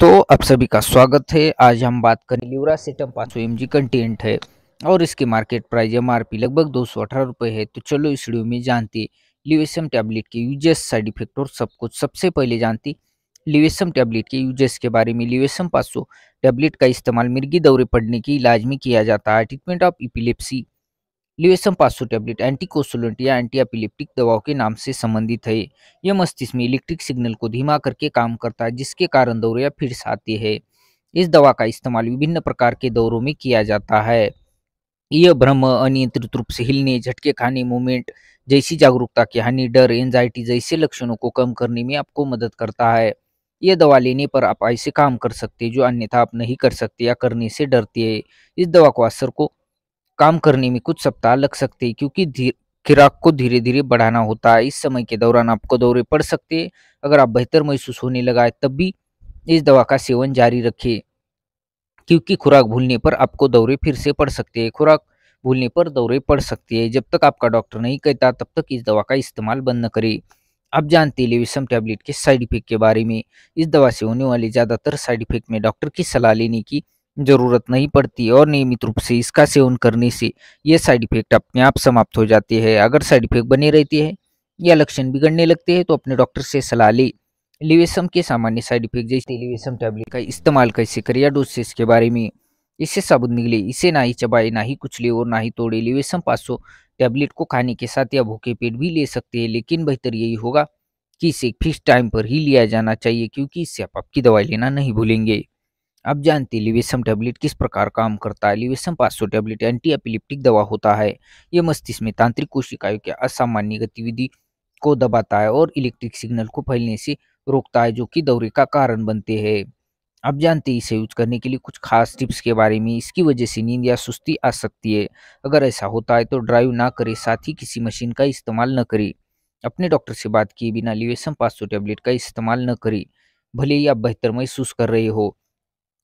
दोस्तों आप सभी का स्वागत है आज हम बात करें लिवरा सेटम पाँच सौ एम कंटेंट है और इसके market price M R P लगभग दो सौ अठारह रुपये है तो चलो इस वीडियो में जानते लिवेसम टैबलेट के यूजेस साइड इफेक्ट और सब कुछ सबसे पहले जानते लिवेसम टैबलेट के यूजेस के बारे में लिवेसम पाँच सौ टैबलेट का इस्तेमाल मिर्गी दौरे पड़ने के इलाज में किया जाता है ट्रीटमेंट ऑफ इपिलेप्सी लिवेसम पासो टैबलेट एंटीकोसोलेंट या एंटी एपिलिप्टिक दवाओं के नाम से संबंधित है यह मस्तिष्क में इलेक्ट्रिक सिग्नल को धीमा करके काम करता है जिसके कारण दौरे या फिर आती है इस दवा का इस्तेमाल विभिन्न प्रकार के दौरों में किया जाता है यह भ्रम अनियंत्रित रूप से हिलने झटके खाने मूवमेंट जैसी जागरूकता की हानि डर एंजाइटी जैसे लक्षणों को कम करने में आपको मदद करता है यह दवा लेने पर आप ऐसे काम कर सकते हैं जो अन्यथा आप नहीं कर सकते या करने से डरते हैं इस दवा को असर को काम करने में कुछ सप्ताह लग सकते हैं क्योंकि खिराक को धीरे धीरे बढ़ाना होता है इस समय के दौरान आपको दौरे पड़ सकते हैं अगर आप बेहतर महसूस होने लगा है तब भी इस दवा का सेवन जारी रखें क्योंकि खुराक भूलने पर आपको दौरे फिर से पड़ सकते हैं खुराक भूलने पर दौरे पड़ सकते हैं जब तक आपका डॉक्टर नहीं कहता तब तक इस दवा का इस्तेमाल बंद न करें आप जानते हैं लेविसम टैबलेट के साइड इफेक्ट के बारे में इस दवा से होने वाले ज़्यादातर साइड इफेक्ट में डॉक्टर की सलाह लेने की ज़रूरत नहीं पड़ती और नियमित रूप से इसका सेवन करने से ये साइड इफेक्ट अपने आप समाप्त हो जाते हैं अगर साइड इफेक्ट बने रहते हैं या लक्षण बिगड़ने लगते हैं तो अपने डॉक्टर से सलाह ले लिवेसम के सामान्य साइड इफेक्ट जैसे लिवेसम टैबलेट का इस्तेमाल कैसे करें या डोसेस के बारे में इससे साबुत निकले इसे ना ही चबाए ना ही कुचले और ना ही तोड़े लिवेसम पासो टैबलेट को खाने के साथ या भूखे पेट भी ले सकते हैं लेकिन बेहतर यही होगा कि इसे फिक्स टाइम पर ही लिया जाना चाहिए क्योंकि इससे आप आपकी दवाई लेना नहीं भूलेंगे आप जानते हैं लिवेसम टैबलेट किस प्रकार काम करता है लिवेसम 500 टैबलेट एंटी एपिलिप्टिक दवा होता है यह मस्तिष्क में तांत्रिक कोशिकाओं के असामान्य गतिविधि को दबाता है और इलेक्ट्रिक सिग्नल को फैलने से रोकता है जो कि दौरे का कारण बनते हैं आप जानते हैं इसे यूज करने के लिए कुछ खास टिप्स के बारे में इसकी वजह से नींद या सुस्ती आ सकती है अगर ऐसा होता है तो ड्राइव ना करें साथ ही किसी मशीन का इस्तेमाल न करें अपने डॉक्टर से बात किए बिना लिवेसम 500 टैबलेट का इस्तेमाल न करें भले ही आप बेहतर महसूस कर रहे हो